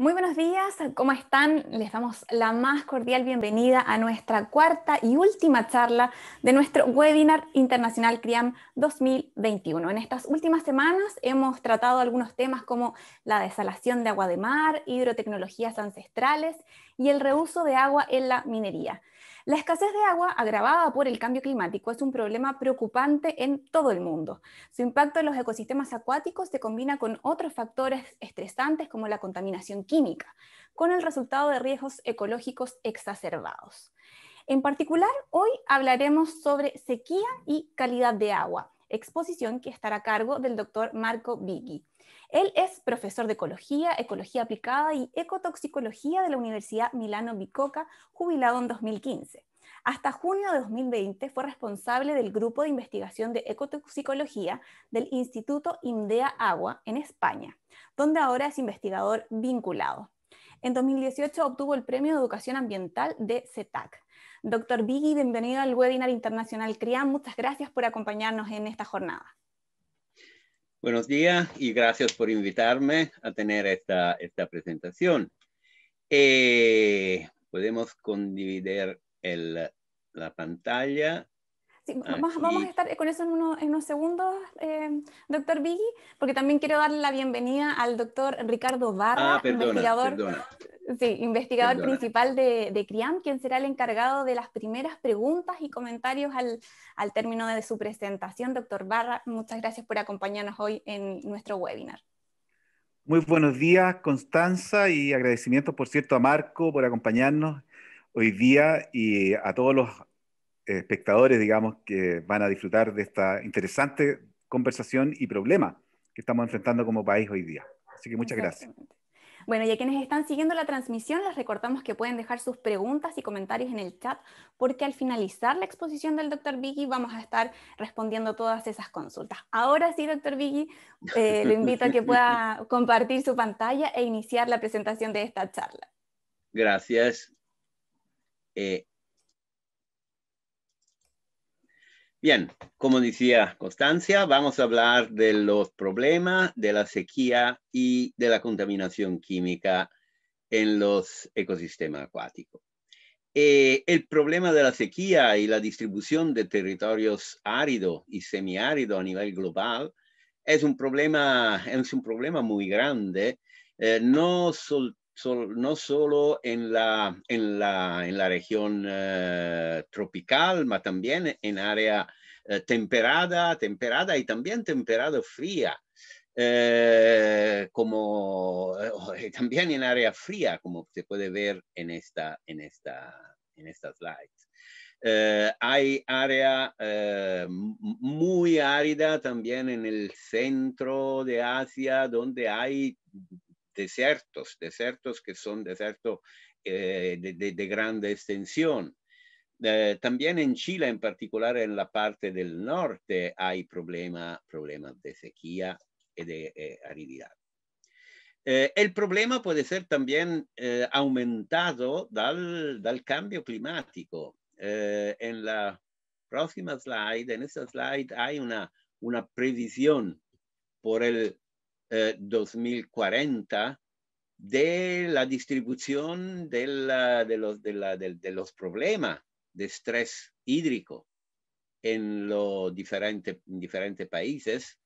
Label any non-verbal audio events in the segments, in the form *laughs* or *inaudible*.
Muy buenos días, ¿cómo están? Les damos la más cordial bienvenida a nuestra cuarta y última charla de nuestro webinar internacional CRIAM 2021. En estas últimas semanas hemos tratado algunos temas como la desalación de agua de mar, hidrotecnologías ancestrales y el reuso de agua en la minería. La escasez de agua, agravada por el cambio climático, es un problema preocupante en todo el mundo. Su impacto en los ecosistemas acuáticos se combina con otros factores estresantes como la contaminación química, con el resultado de riesgos ecológicos exacerbados. En particular, hoy hablaremos sobre sequía y calidad de agua, exposición que estará a cargo del doctor Marco Bigi. Él es profesor de ecología, ecología aplicada y ecotoxicología de la Universidad Milano Bicocca, jubilado en 2015. Hasta junio de 2020 fue responsable del grupo de investigación de ecotoxicología del Instituto INDEA Agua en España, donde ahora es investigador vinculado. En 2018 obtuvo el Premio de Educación Ambiental de CETAC. E Doctor Biggie, bienvenido al webinar internacional CRIAM. Muchas gracias por acompañarnos en esta jornada. Buenos días y gracias por invitarme a tener esta, esta presentación. Eh, podemos condivider la pantalla. vamos, a estar con eso en, unos segundos, eh, doctor Biggi, porque también quiero darle la bienvenida al doctor Ricardo Barra, ah, investigador. Sí, investigador principal de, CRIAM, quien será el encargado de las primeras preguntas y comentarios al, término de su presentación. Doctor Barra, muchas gracias por acompañarnos hoy en nuestro webinar. Muy buenos días, Constanza, y agradecimiento, por cierto, a Marco por acompañarnos hoy día y a todos los espectadores, digamos, que van a disfrutar de esta interesante conversación y problema que estamos enfrentando como país hoy día. Así que muchas gracias. Bueno, y a quienes están siguiendo la transmisión, les recordamos que pueden dejar sus preguntas y comentarios en el chat, porque al finalizar la exposición del doctor Vicky vamos a estar respondiendo todas esas consultas. Ahora sí, doctor Vicky, eh, lo invito a que pueda *laughs* compartir su pantalla e iniciar la presentación de esta charla. Gracias. Eh, Bien, como decía Constancia, vamos a hablar de los problemas de la sequía y de la contaminación química en los ecosistemas acuáticos. Eh, el problema de la sequía y la distribución de territorios áridos y semiáridos a nivel global es un problema, es un problema muy grande, eh, no, sol, no solo en la, en la, región eh, tropical, pero también en área eh, temperada, temperada y también temperada fría. Eh, como *laughs* también en área fría, como se puede ver en esta, en esta, en estas slides. hay área muy árida también en el centro de Asia, donde hay desiertos, desiertos que son desiertos eh, de, de, grande extensión. Eh, también en Chile, en particular en la parte del norte, hay problema, problemas de sequía y de eh, arididad. el problema puede ser también aumentado del cambio climático. en la próxima slide, en esta slide hay una, una previsión por el 2040 eh, de la distribución de, los, problemas de estrés hídrico en los diferentes, países,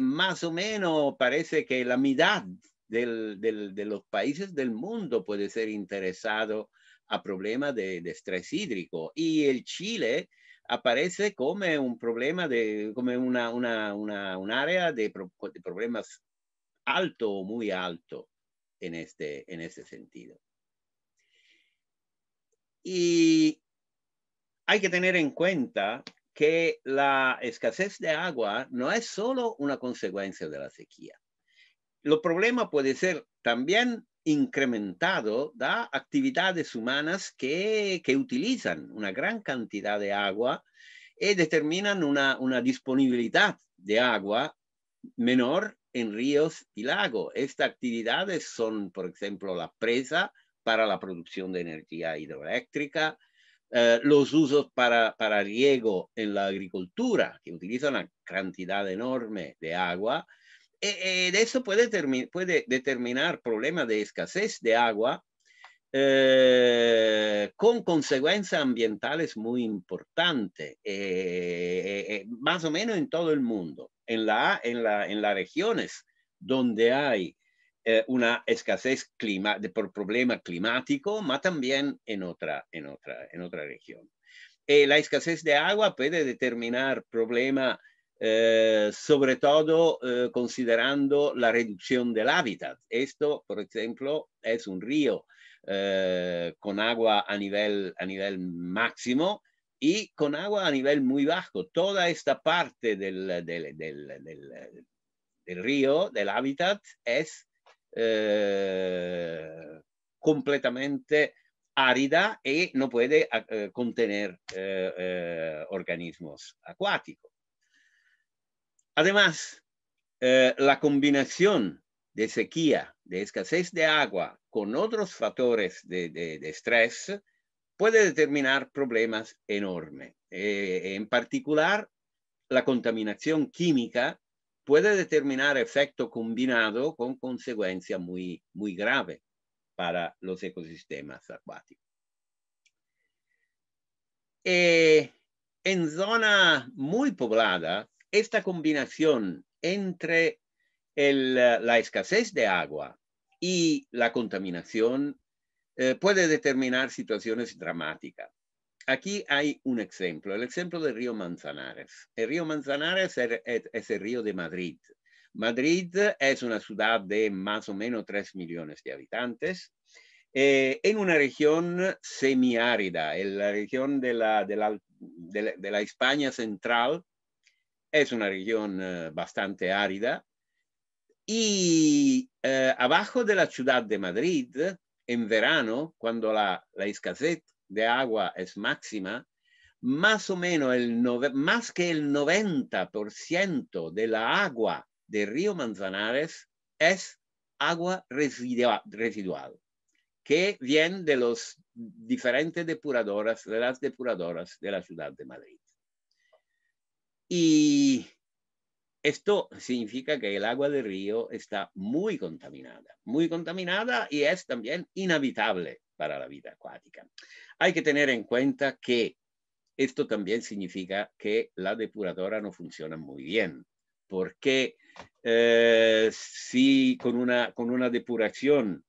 más o menos parece que la mitad de los países del mundo puede ser interesado a problemas de, estrés hídrico. Y el Chile aparece como un problema de, como una, un área de problemas alto o muy alto en este, en este sentido. Y hay que tener en cuenta que la escasez de agua no es solo una consecuencia de la sequía. El problema puede ser también incrementado da actividades humanas que, que, utilizan una gran cantidad de agua y eh, determinan una, una disponibilidad de agua menor en ríos y lagos. Estas actividades son, por ejemplo, la presa para la producción de energía hidroeléctrica, eh, los usos para, para riego en la agricultura, que utiliza una cantidad enorme de agua. y eh, eh, eso puede, puede determinar problemas de escasez de agua con consecuencias ambientales muy importantes, más o menos en todo el mundo en, la, en, la, en las regiones donde hay eh, una escasez clima, de, por problema climático, más también en otra, en otra, en otra región. Eh, la escasez de agua puede determinar problemas, eh, sobre todo considerando la reducción del hábitat. Esto, por ejemplo, es un río con agua a nivel, a nivel máximo y con agua a nivel muy bajo. Toda esta parte del, río, del hábitat, es eh, completamente árida y no puede eh, contener eh, organismos acuáticos. Además, la combinación de sequía, de escasez de agua con otros factores de estrés, puede determinar problemas enormes. Eh, en particular, la contaminación química puede determinar efecto combinado con consecuencias muy, muy grave para los ecosistemas acuáticos. Eh, en zona muy poblada, esta combinación entre la escasez de agua y la contaminación eh, puede determinar situaciones dramáticas. Aquí hay un ejemplo, el ejemplo del río Manzanares. El río Manzanares er, es el río de Madrid. Madrid es una ciudad de más o menos 3 millones de habitantes eh, en una región semiárida, en la región de la, de España central. Es una región eh, bastante árida. Y abajo de la ciudad de Madrid en verano, cuando la, escasez de agua es máxima, más o menos el más que el 90% de la agua de Río Manzanares es agua residual, que viene de los diferentes depuradoras, de las depuradoras de la ciudad de Madrid. Y esto significa que el agua del río está muy contaminada, muy contaminada y es también inhabitable para la vida acuática. Hay que tener en cuenta que esto también significa que la depuradora no funciona muy bien, porque eh, si con una, con una depuración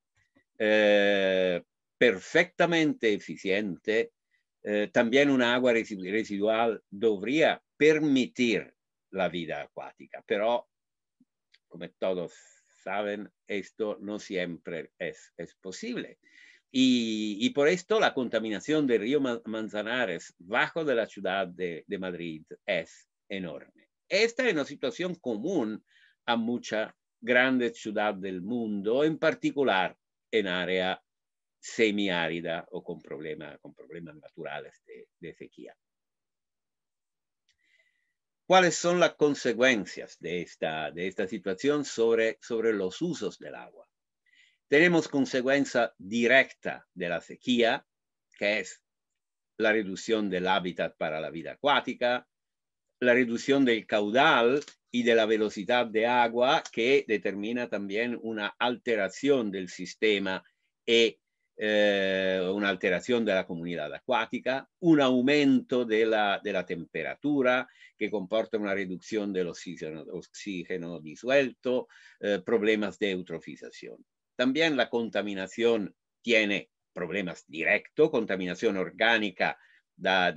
eh, perfectamente eficiente, eh, también un agua residual debería permitir la vida acuática. Pero, como todos saben, esto no siempre es, posible. Y, por esto la contaminación del río Manzanares bajo de la ciudad de, Madrid es enorme. Esta es una situación común a muchas grandes ciudades del mundo, en particular en área semiárida o con problemas con naturales de sequía cuáles son las consecuencias de esta, de esta situación sobre, sobre los usos del agua. Tenemos consecuencia directa de la sequía, que es la reducción del hábitat para la vida acuática, la reducción del caudal y de la velocidad de agua que determina también una alteración del sistema y eh, una alteración de la comunidad acuática, un aumento de la, de la temperatura que comporta una reducción del oxígeno, disuelto, eh, problemas de eutrofización. También la contaminación tiene problemas directos, contaminación orgánica da,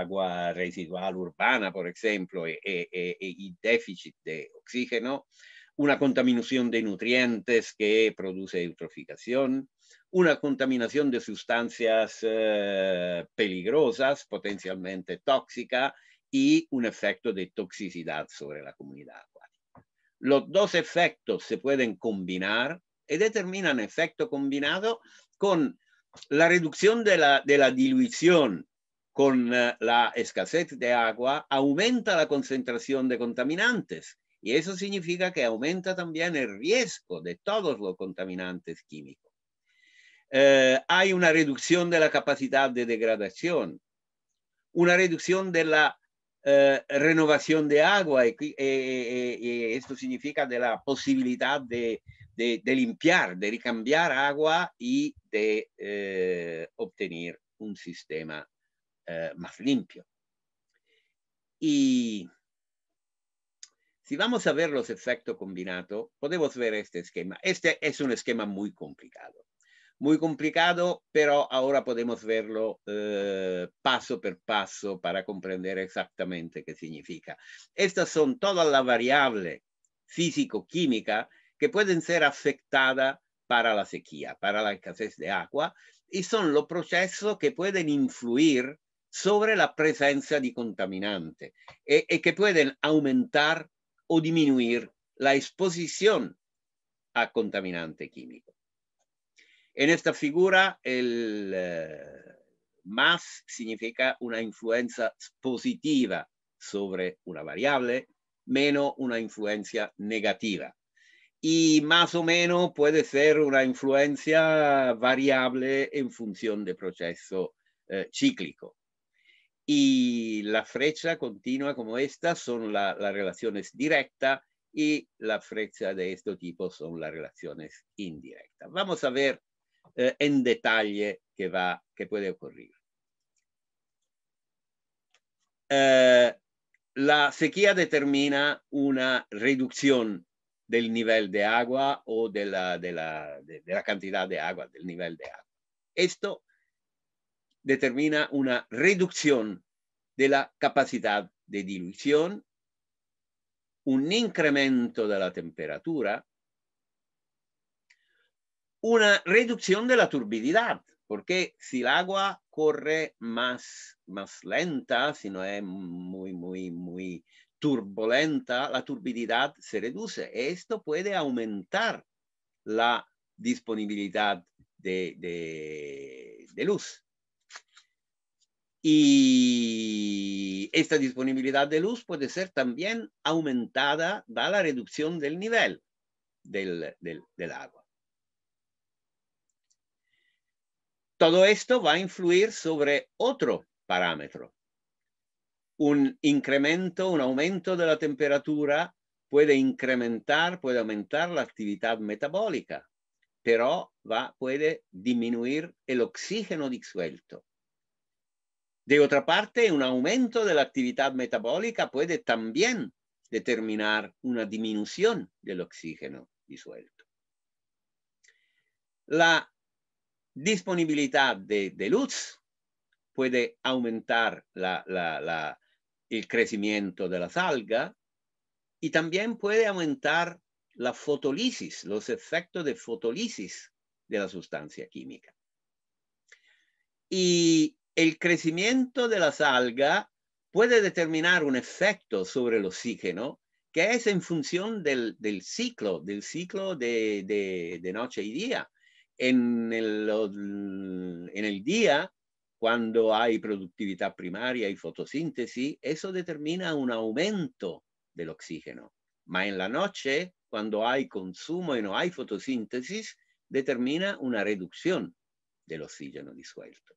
agua residual urbana, por ejemplo, y, e, e, e, y déficit de oxígeno, una contaminación de nutrientes que produce eutroficación, una contaminación de sustancias eh, peligrosas, potencialmente tóxica, y un efecto de toxicidad sobre la comunidad acuática. Los dos efectos se pueden combinar y determinan efecto combinado con la reducción de la dilución con eh, la escasez de agua, aumenta la concentración de contaminantes y eso significa que aumenta también el riesgo de todos los contaminantes químicos. Eh, hay una reducción de la capacidad de degradación, una reducción de la eh, renovación de agua, y, eh, esto significa de la posibilidad de, limpiar, de recambiar agua y de obtener un sistema más limpio. Y si vamos a ver los efectos combinados, podemos ver este esquema. Este es un esquema muy complicado muy complicado, pero ahora podemos verlo eh, paso por paso para comprender exactamente qué significa. Estas son todas las variables físico-química que pueden ser afectadas para la sequía, para la escasez de agua, y son los procesos que pueden influir sobre la presencia de contaminantes y, eh, y eh, que pueden aumentar o disminuir la exposición a contaminante químico. En esta figura, el eh, más significa una influencia positiva sobre una variable, menos una influencia negativa. Y más o menos puede ser una influencia variable en función de proceso eh, cíclico. Y la flecha continua como esta son las relaciones directas y la flecha de este tipo son las relaciones indirectas. Vamos a ver eh, en detalle que, va, que puede ocurrir. Eh, la sequía determina una reducción del nivel de agua o de la, de la cantidad de agua, del nivel de agua. Esto determina una reducción de la capacidad de dilución, un incremento de la temperatura una reducción de la turbididad, porque si el agua corre más, más lenta, si no es muy, muy, muy turbulenta, la turbididad se reduce. Esto puede aumentar la disponibilidad de, luz. Y esta disponibilidad de luz puede ser también aumentada da la reducción del nivel del agua. Todo esto va a influir sobre otro parámetro. Un incremento, un aumento de la temperatura puede incrementar, puede aumentar la actividad metabólica, pero va, puede disminuir el oxígeno disuelto. De otra parte, un aumento de la actividad metabólica puede también determinar una disminución del oxígeno disuelto. La disponibilidad de, luz puede aumentar el crecimiento de la algas y también puede aumentar la fotolisis, los efectos de fotolisis de la sustancia química. Y el crecimiento de la algas puede determinar un efecto sobre el oxígeno que es en función del, ciclo, del ciclo de noche y día en el, día, cuando hay productividad primaria y fotosíntesis, eso determina un aumento del oxígeno. más en la noche, cuando hay consumo y no hay fotosíntesis, determina una reducción del oxígeno disuelto.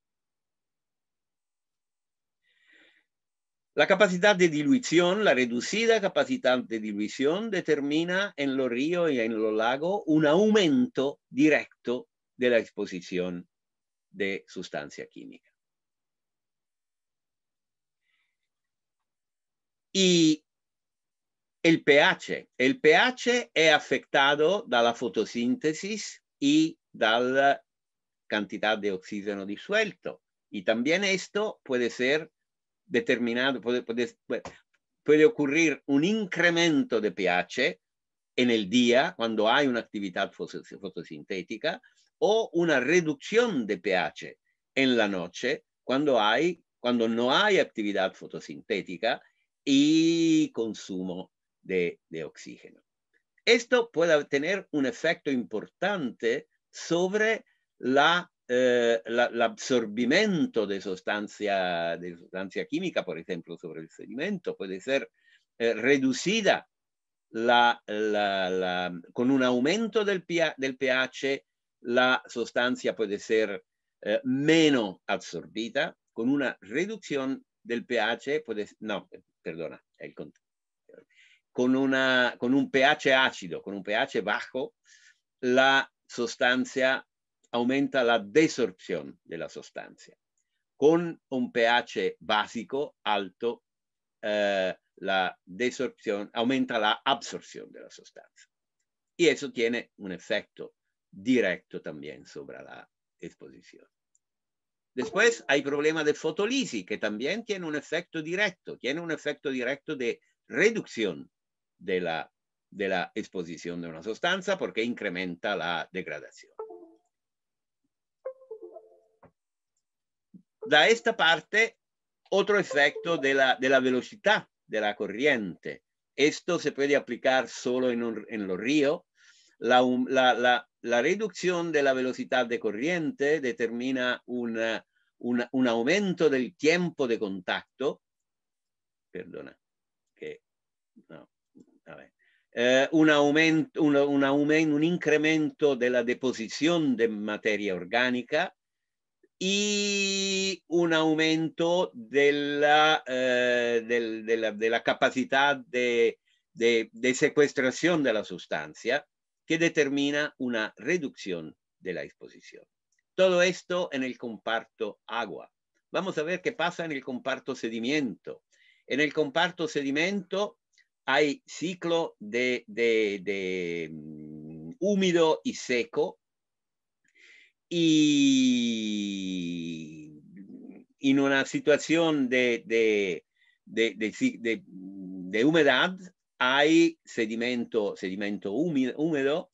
La capacidad de dilución, la reducida capacidad de dilución determina en los ríos y en los lagos un aumento directo de la exposición de sustancia química. Y el pH, el pH es afectado por la fotosíntesis y de la cantidad de oxígeno disuelto. Y también esto puede ser determinado, puede, puede, ocurrir un incremento de pH en el día cuando hay una actividad fotosintética o una reducción de pH en la noche cuando, hay, cuando no hay actividad fotosintética y consumo de, de oxígeno. Esto puede tener un efecto importante sobre la eh, l'absorbimento de sustancia, de sustancia química, por ejemplo, sobre sedimento, può essere eh, reducida la, la, la, con un aumento del, del, pH, la sostanza può essere eh, menos absorbida, con una riduzione del pH, puede, no, perdona, el, con, una, con un pH ácido, con un pH bajo, la sustancia aumenta la desorción de la sustancia. Con un pH básico alto, eh, la desorción aumenta la absorción de la sustancia. Y eso tiene un efecto directo también sobre la exposición. Después hay problema de fotolisis, que también tiene un efecto directo, tiene un efecto directo de reducción de la exposición de una sustancia porque incrementa la degradación. da questa parte otro effetto della, la, de la corriente. Questo se può applicare solo in, un, en los ríos. La, um, la, la, la, reducción de la velocidad de corriente determina una, una, un aumento del tiempo de contacto. Perdona, che no, a ver. Eh, un, aumento, un, un, aumento, un incremento della deposizione di de materia orgánica y un aumento de la, eh, de, la, de la capacidad de, secuestración de la sustancia que determina una reducción de la exposición. Todo esto en el comparto agua. Vamos a ver qué pasa en el comparto sedimento. En el comparto sedimento hay ciclo de mm, húmido y seco y en una situación de, humedad hay sedimento, sedimento húmedo,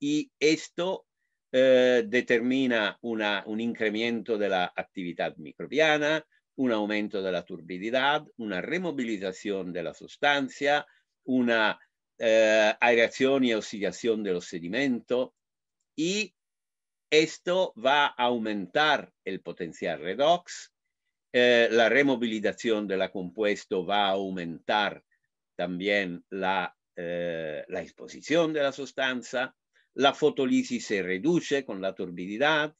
y esto eh, determina una, un incremento de la actividad microbiana, un aumento de la turbididad, una removilización de la sustancia, una eh, y oxidación de los sedimentos y esto va a aumentar el potencial redox, eh, la removilización de la compuesto va a aumentar también la, eh, la exposición de la sustancia, la fotolisis se reduce con la turbididad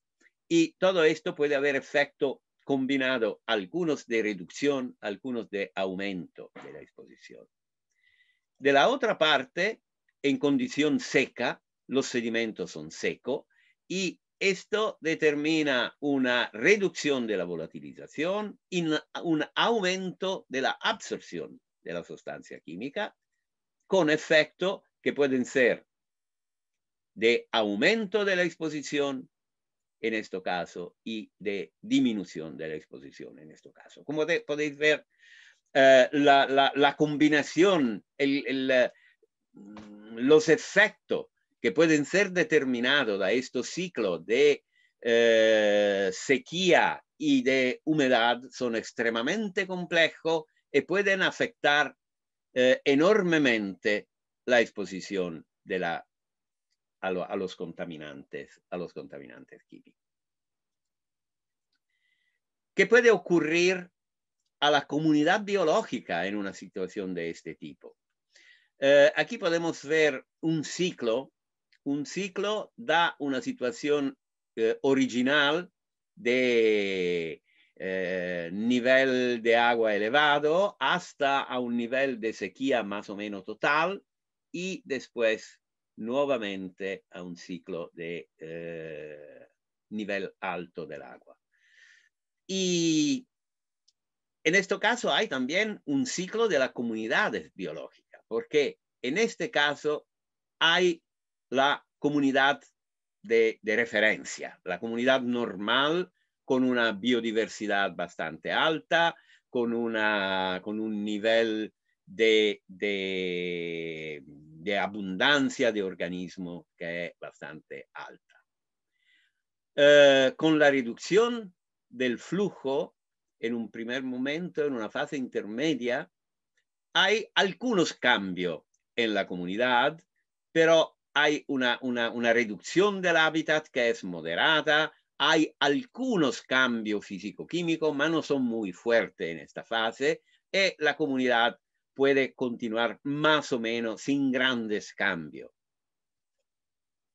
y todo esto puede haber efecto combinado, algunos de reducción, algunos de aumento de la exposición. De la otra parte, en condición seca, los sedimentos son secos y esto determina una reducción de la volatilización y un aumento de la absorción de la sustancia química con efectos que pueden ser de aumento de la exposición en este caso y de disminución de la exposición en este caso. Como podéis ver, eh, la, combinación, eh, los efectos que pueden ser determinados a este ciclo de eh, sequía y de humedad son extremadamente complejos y pueden afectar eh, enormemente la exposición de la, a, los contaminantes, a los contaminantes químicos. ¿Qué puede ocurrir a la comunidad biológica en una situación de este tipo? Eh, aquí podemos ver un ciclo un ciclo da una situación eh, original de eh, nivel de agua elevado hasta a un nivel de sequía más o menos total y después nuevamente a un ciclo de eh, nivel alto del agua. Y en este caso hay también un ciclo de las comunidades biológicas, porque en este caso hay la comunidad de, referencia, la comunidad normal con una biodiversidad bastante alta, con, una, con un nivel de, abundancia de organismo que es bastante alta. Eh, con la reducción del flujo en un primer momento, en una fase intermedia, hay algunos cambios en la comunidad, pero hay una, reducción del hábitat que es moderada, hay algunos cambios físico-químicos, pero no son muy fuertes en esta fase y la comunidad puede continuar más o menos sin grandes cambios.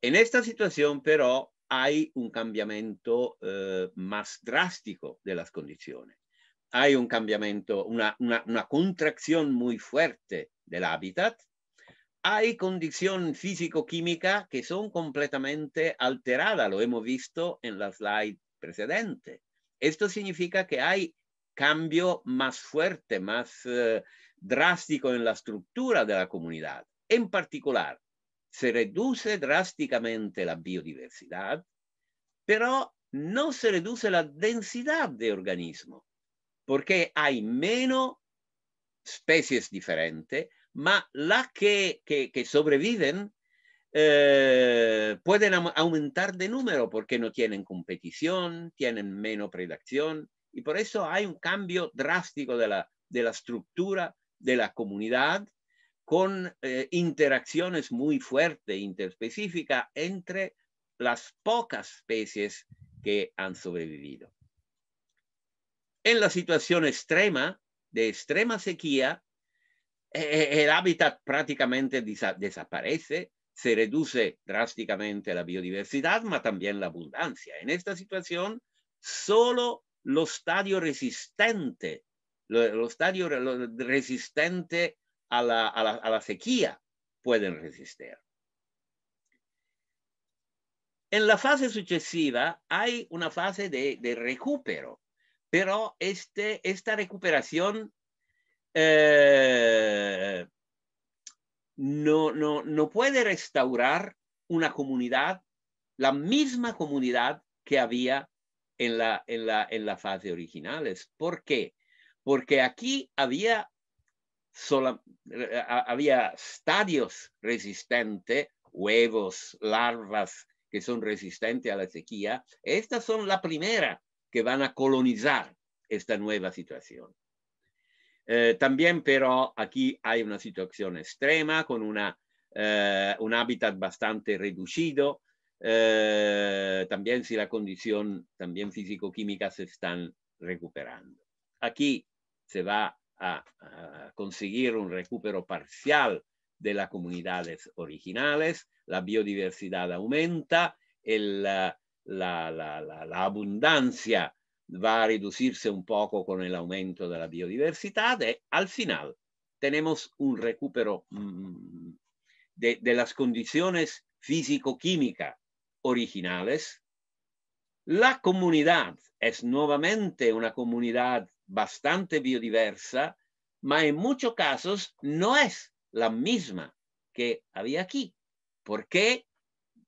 En esta situación, pero, hay un cambiamento eh, más drástico de las condiciones. Hay un cambiamento, una contracción muy fuerte del hábitat hay condición físico química que son completamente alteradas, lo hemos visto en la slide precedente. Esto significa que hay cambio más fuerte, más eh, drástico en la estructura de la comunidad. En particular, se reduce drásticamente la biodiversidad, pero no se reduce la densidad de organismo, porque hay menos especies diferentes, ma las que, que, sobreviven eh, pueden aumentar de número porque no tienen competición, tienen menos predacción y por eso hay un cambio drástico de la, estructura de la comunidad con eh, interacciones muy fuertes, interespecíficas, entre las pocas especies que han sobrevivido. En la situación extrema, de extrema sequía, e, e, el hábitat prácticamente desaparece, se reduce drásticamente la biodiversidad, pero también la abundancia. En esta situación, solo los estadios resistentes, resistente a la, sequía pueden resistir. En la fase sucesiva hay una fase de, recupero, pero este, esta recuperación eh, no, no, no puede restaurar una comunidad, la misma comunidad que había en la, en la, fase originales. ¿Por qué? Porque aquí había, sola, eh, había estadios resistentes, huevos, larvas que son resistentes a la sequía. Estas son la primera que van a colonizar esta nueva situación. Eh, también, pero aquí hay una situación extrema con eh, un hábitat bastante reducido. Eh, también si la condición también físico-química se están recuperando. Aquí se va a, conseguir un recupero parcial de las comunidades originales, la biodiversidad aumenta, la, la, la, abundancia va a reducirse un poco con el aumento de la biodiversidad. Y eh, al final tenemos un recupero mm, mm, de, de, las condiciones físico-químicas originales. La comunidad es nuevamente una comunidad bastante biodiversa, pero en muchos casos no es la misma que había aquí, porque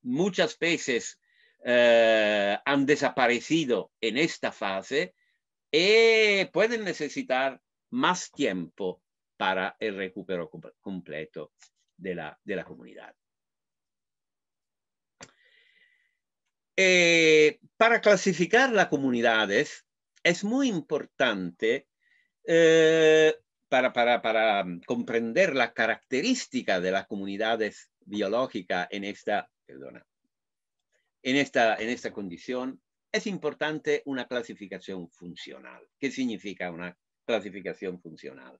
muchas veces eh, han desaparecido en esta fase y eh, pueden necesitar más tiempo para el recupero completo de la, comunidad. Eh, para clasificar las comunidades es muy importante para, comprender la característica de las comunidades biológicas en esta, en esta, en esta condición es importante una clasificación funcional. ¿Qué significa una clasificación funcional?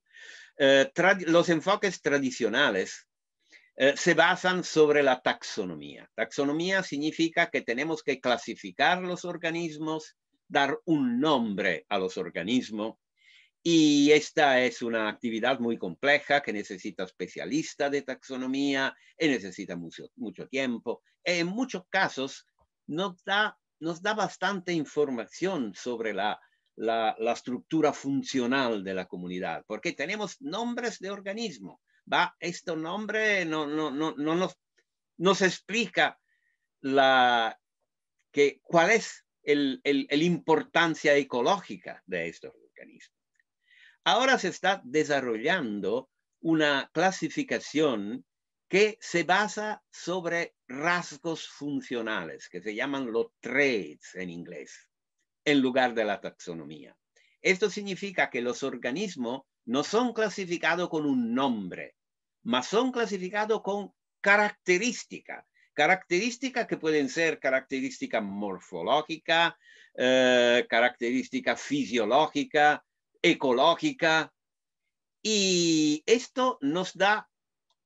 Eh, los enfoques tradicionales eh, se basan sobre la taxonomía. Taxonomía significa que tenemos que clasificar los organismos, dar un nombre a los organismos, y esta es una actividad muy compleja que necesita especialistas de taxonomía, y eh, necesita mucho, mucho tiempo. En muchos casos nos da, nos da bastante información sobre la, la, estructura funcional de la comunidad, porque tenemos nombres de organismo. Va, este nombre no, no, no, no nos, nos explica la, que, cuál es la importancia ecológica de estos organismos. Ahora se está desarrollando una clasificación que se basa sobre rasgos funcionales, que se llaman los traits en inglés, en lugar de la taxonomía. Esto significa que los organismos no son clasificados con un nombre, mas son clasificados con características, características que pueden ser característica morfológica eh, características fisiológicas, ecológicas, y esto nos da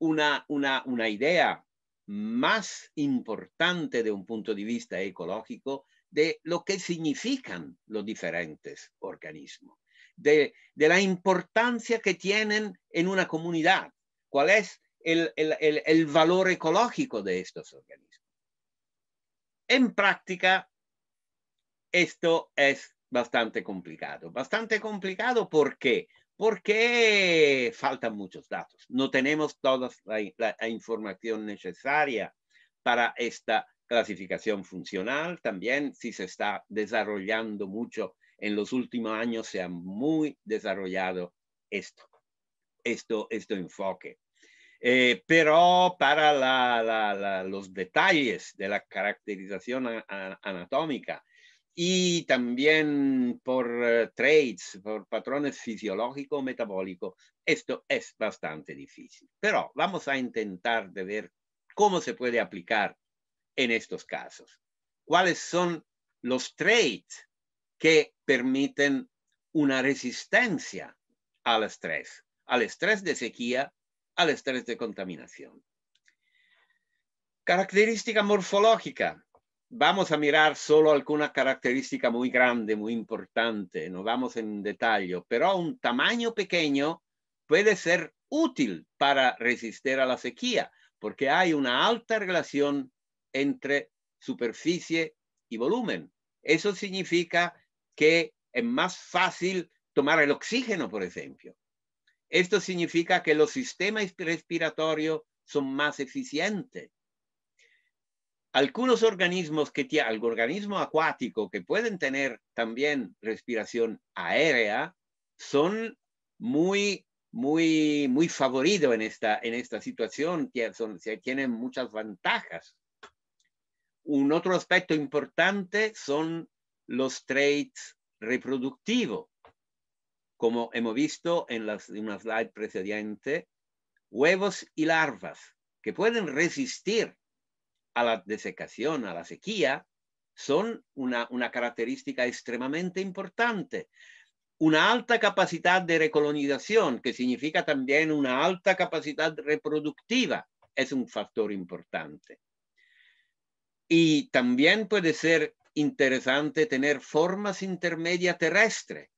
una, idea más importante de un punto de vista ecológico de lo que significan los diferentes organismos, de, la importancia que tienen en una comunidad, cuál es el valor ecológico de estos organismos. En práctica, esto es bastante complicado, bastante complicado porque porque faltan muchos datos. No tenemos toda la, información necesaria para esta clasificación funcional. También si se está desarrollando mucho en los últimos años, se ha muy desarrollado esto, esto, este enfoque. Eh, pero para los detalles de la caracterización anatómica y también por eh, traits, por patrones fisiológicos o metabólicos. Esto es bastante difícil, pero vamos a intentar de ver cómo se puede aplicar en estos casos. ¿Cuáles son los traits que permiten una resistencia al estrés, al estrés de sequía, al estrés de contaminación? Característica morfológica vamos a mirar solo alguna característica muy grande, muy importante, no vamos en detalle, pero un tamaño pequeño puede ser útil para resistir a la sequía, porque hay una alta relación entre superficie y volumen. Eso significa que es más fácil tomar el oxígeno, por ejemplo. Esto significa que los sistemas respiratorios son más eficientes algunos organismos que algún organismo acuático que pueden tener también respiración aérea, son muy, muy, muy favorito en esta, en esta situación, son, tienen muchas ventajas. Un otro aspecto importante son los traits reproductivos. Como hemos visto en, las, en una slide precedente, huevos y larvas que pueden resistir a la desecación, a la sequía, son una, característica extremadamente importante. Una alta capacidad de recolonización, que significa también una alta capacidad reproductiva, es un factor importante. Y también puede ser interesante tener formas intermedias terrestres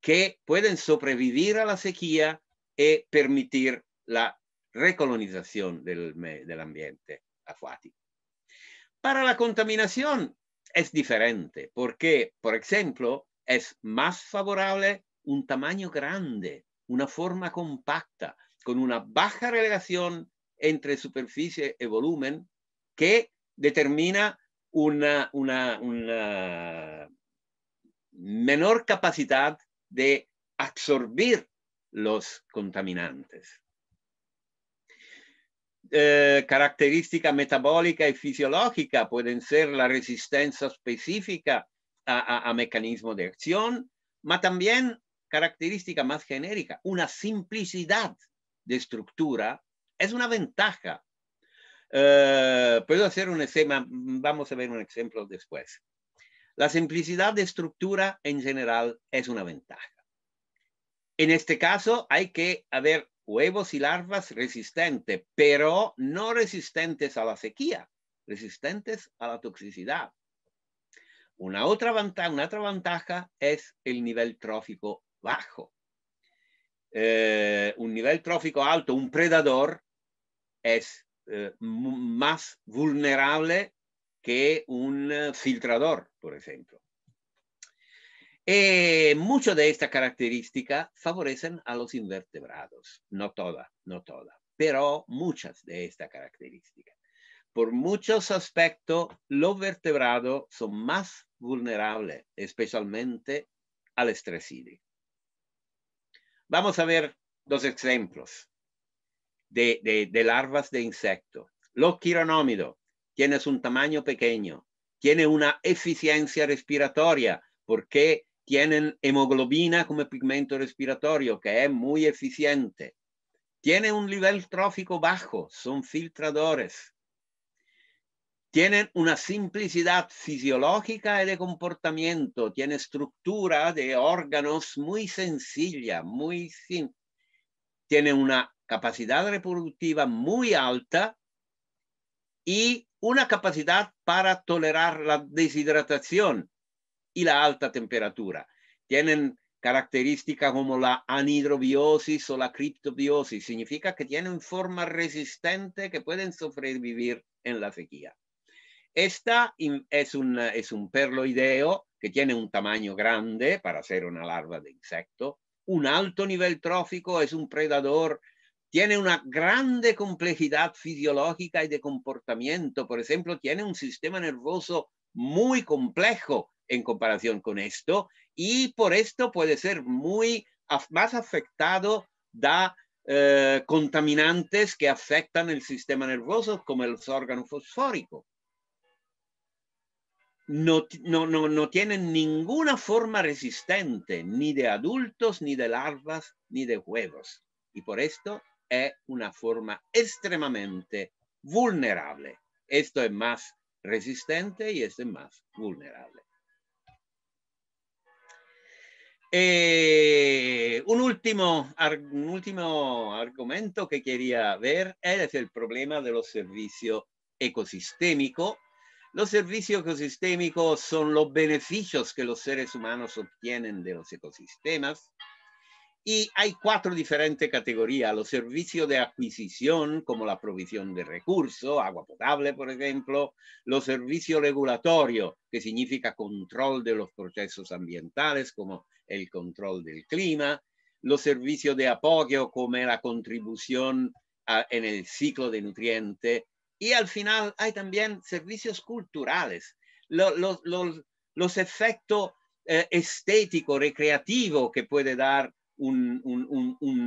que pueden sobrevivir a la sequía y permitir la recolonización del ambiente acuático. Para la contaminación es diferente porque, por ejemplo, es más favorable un tamaño grande, una forma compacta, con una baja relación entre superficie y volumen que determina una, menor capacidad de absorber los contaminantes. Eh, característica metabólica y fisiológica, pueden ser la resistencia específica a, a, mecanismos de acción, pero también característica más genérica, una simplicidad de estructura es una ventaja. Eh, puedo hacer un esquema, vamos a ver un ejemplo después. La simplicidad de estructura en general es una ventaja. En este caso hay que haber huevos y larvas resistentes, pero no resistentes a la sequía, resistentes a la toxicidad. Una otra ventaja, es el nivel trófico bajo. Eh, un nivel trófico alto, un predador, es eh, más vulnerable que un eh, filtrador, por ejemplo muchas eh, mucho de esta característica favorecen a los invertebrados, no toda, no toda, pero muchas de esta característica. Por muchos aspectos, los vertebrados son más vulnerables, especialmente al estrés Vamos a ver dos ejemplos de, larvas de insecto. Los quironómidos tienen un tamaño pequeño, tiene una eficiencia respiratoria porque tienen hemoglobina como pigmento respiratorio, que es muy eficiente. Tienen un nivel trófico bajo, son filtradores. Tienen una simplicidad fisiológica y de comportamiento, tienen estructura de órganos muy sencilla, muy simple. Tienen una capacidad reproductiva muy alta y una capacidad para tolerar la deshidratación y la alta temperatura. Tienen características como la anhidrobiosis o la criptobiosis. Significa que tienen forma resistente que pueden sobrevivir en la sequía. Esta es un, es un perloideo que tiene un tamaño grande para ser una larva de insecto, un alto nivel trófico, es un predador, tiene una grande complejidad fisiológica y de comportamiento. Por ejemplo, tiene un sistema nervoso muy complejo en comparación con esto y por esto puede ser muy más afectado da eh, contaminantes que afectan el sistema nervioso como el órgano fosfórico. No, no, no, tienen ninguna forma resistente, ni de adultos, ni de larvas, ni de huevos. Y por esto es una forma extremadamente vulnerable. Esto es más resistente y esto es más vulnerable. Eh, un, último, un último argumento que quería ver es el problema de los servicios ecosistémicos. Los servicios ecosistémicos son los beneficios que los seres humanos obtienen de los ecosistemas. Y hay cuatro diferentes categorías. Los servicios de adquisición, como la provisión de recursos, agua potable, por ejemplo. Los servicios regulatorios, que significa control de los procesos ambientales, como el control del clima, los servicios de apoyo como la contribución en el ciclo de nutrientes y al final hay también servicios culturales, los, efectos eh, estéticos, recreativos que puede dar un,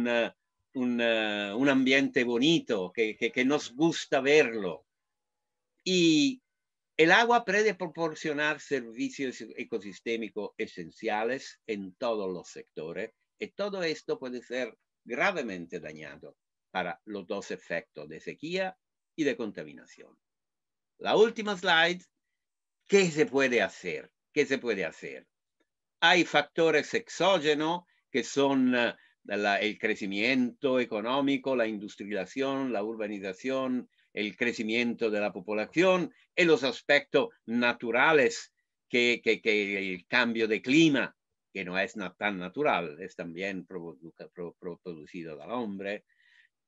eh, eh, ambiente bonito, que, que, nos gusta verlo. Y el agua puede proporcionar servicios ecosistémicos esenciales en todos los sectores y todo esto puede ser gravemente dañado para los dos efectos de sequía y de contaminación. La última slide, ¿qué se puede hacer? ¿Qué se puede hacer? Hay factores exógenos que son eh, el crecimiento económico, la industrialización, la urbanización, el crecimiento de la población y los aspectos naturales que, el cambio de clima, que no es tan natural, es también producido el hombre.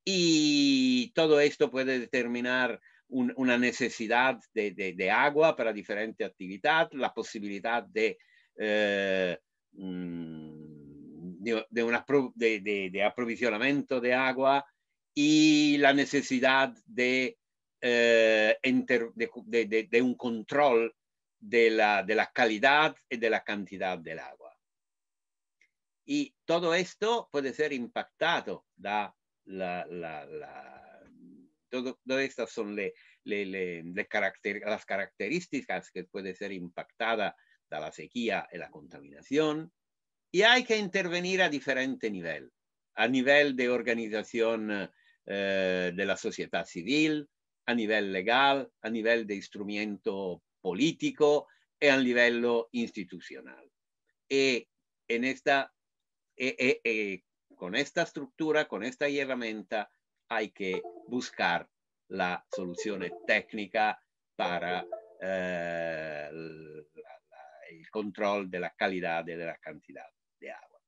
Y todo esto puede determinar una necesidad de, de, de, agua para diferentes actividades, la posibilidad de... Eh, mm, de, de, de, de, aprovisionamiento de agua y la necesidad de, eh, de, un control de la, calidad y de la cantidad del agua. Y todo esto puede ser impactado da todo, todas estas son las características que puede ser impactada de la sequía y la contaminación. Y hay que intervenir a diferente nivel, a nivel de organización eh, eh, de la sociedad civil, a livello legale, a livello di strumento politico e a livello istituzionale. E, en esta, y, y, y, con questa struttura, con questa herramienta, hay che buscar la soluzione tecnica per eh, controllo della qualità e della quantità di de la cantidad de agua.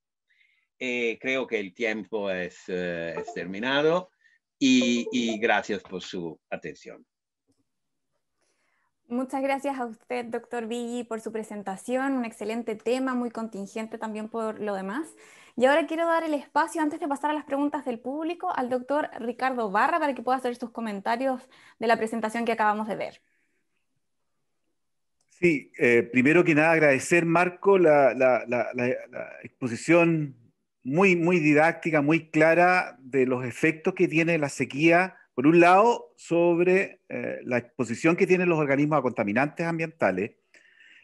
Y creo que el tiempo es, eh, y, gracias por su atención. Muchas gracias a usted, doctor Billy, por su presentación, un excelente tema, muy contingente también por lo demás. Y ahora quiero dar el espacio, antes de pasar a las preguntas del público, al doctor Ricardo Barra para que pueda hacer sus comentarios de la presentación que acabamos de ver. Sí, eh, primero que nada agradecer, Marco, la exposición muy, muy didáctica, muy clara de los efectos que tiene la sequía, por un lado, sobre eh, la exposición que tienen los organismos a contaminantes ambientales,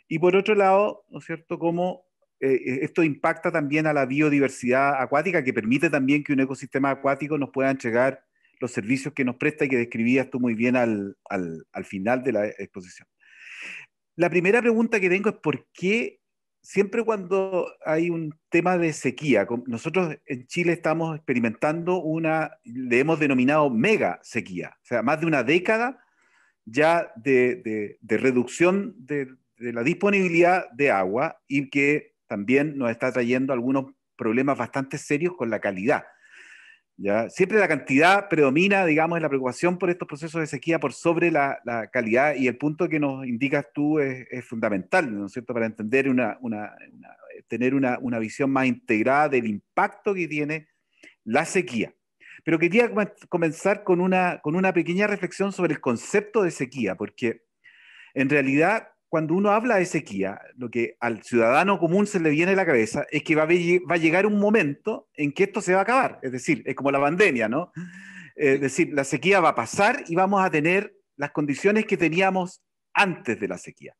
y por otro lado, ¿no es cierto?, cómo eh, eh, esto impacta también a la biodiversidad acuática, que permite también que un ecosistema acuático nos pueda entregar los servicios que nos presta y que describías tú muy bien al, al, al final de la exposición. La primera pregunta que tengo es por qué siempre cuando hay un tema de sequía, nosotros en Chile estamos experimentando una, le hemos denominado mega sequía, o sea, más de una década ya de, reducción de, la disponibilidad de agua y que también nos está trayendo algunos problemas bastante serios con la calidad Siempre la cantidad predomina, digamos, en la preocupación por estos procesos de sequía por sobre la, calidad y el punto que nos indicas tú es, fundamental, ¿no es cierto?, para entender una, tener una, visión más integrada del impacto que tiene la sequía. Pero quería comenzar con una, con una pequeña reflexión sobre el concepto de sequía, porque en realidad cuando uno habla de sequía, lo que al ciudadano común se le viene a la cabeza es que va a, va a llegar un momento en que esto se va a acabar. Es decir, es como la pandemia, ¿no? Es eh, decir, la sequía va a pasar y vamos a tener las condiciones que teníamos antes de la sequía.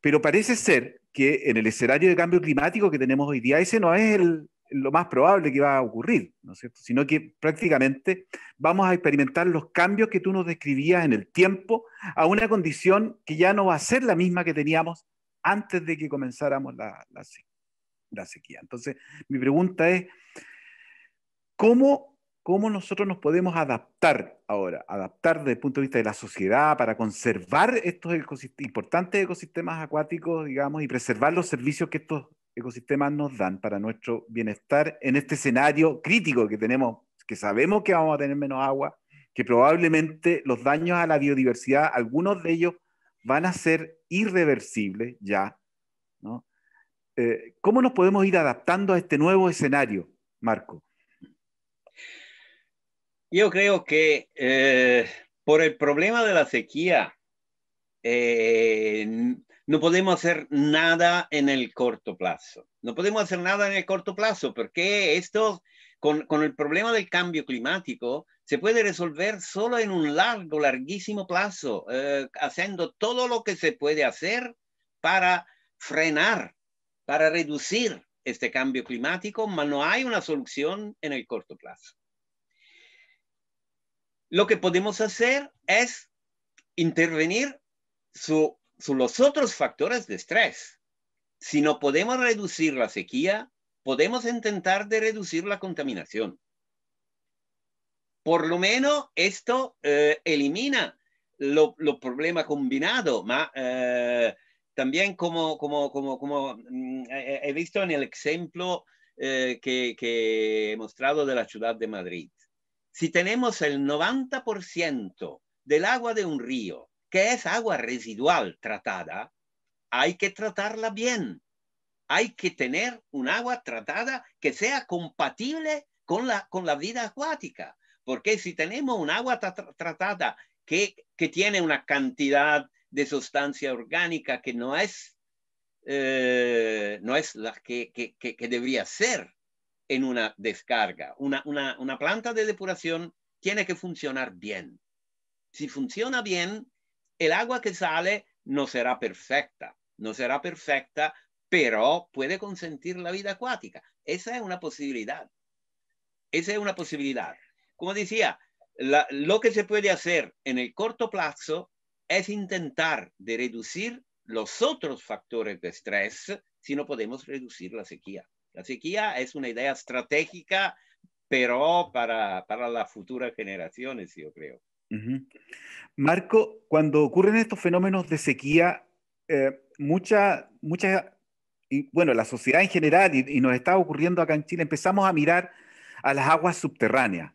Pero parece ser que en el escenario de cambio climático que tenemos hoy día, ese no es el, lo más probable que va a ocurrir, ¿no es cierto? Sino que prácticamente vamos a experimentar los cambios que tú nos describías en el tiempo a una condición que ya no va a ser la misma que teníamos antes de que comenzáramos la, sequía. Entonces, mi pregunta es, ¿cómo, ¿cómo nosotros nos podemos adaptar ahora? Adaptar desde el punto de vista de la sociedad para conservar estos importantes ecosistemas acuáticos, digamos, y preservar los servicios que estos ecosistemas nos dan para nuestro bienestar en este escenario crítico que tenemos, que sabemos que vamos a tener menos agua, que probablemente los daños a la biodiversidad, algunos de ellos van a ser irreversibles ya. ¿no? Eh, ¿Cómo nos podemos ir adaptando a este nuevo escenario, Marco? Yo creo que eh, por el problema de la sequía, eh, no podemos hacer nada en el corto plazo. No podemos hacer nada en el corto plazo porque esto, con, el problema del cambio climático, se puede resolver solo en un largo, larguísimo plazo, eh, haciendo todo lo que se puede hacer para frenar, para reducir este cambio climático, pero no hay una solución en el corto plazo. Lo que podemos hacer es intervenir su son los otros factores de estrés. Si no podemos reducir la sequía, podemos intentar de reducir la contaminación. Por lo menos esto eh, elimina los lo problemas combinados, eh, también como, mm, he visto en el ejemplo eh, que, he mostrado de la ciudad de Madrid. Si tenemos el 90% del agua de un río es agua residual tratada, hay que tratarla bien. Hay que tener un agua tratada que sea compatible con la, con la vida acuática, porque si tenemos un agua tratada que, que tiene una cantidad de sustancia orgánica que no es, eh, no es la que, debería ser en una descarga, una, una, una planta de depuración tiene que funcionar bien. Si funciona bien, el agua que sale no será perfecta, no será perfecta, pero puede consentir la vida acuática. Esa es una posibilidad. Esa es una posibilidad. Como decía, lo que se puede hacer en el corto plazo es intentar de reducir los otros factores de estrés si no podemos reducir la sequía. La sequía es una idea estratégica, pero para, para las futuras generaciones, yo creo. Marco, cuando ocurren estos fenómenos de sequía, eh, mucha, mucha, bueno, la sociedad en general, y, nos está ocurriendo acá en Chile, empezamos a mirar a las aguas subterráneas.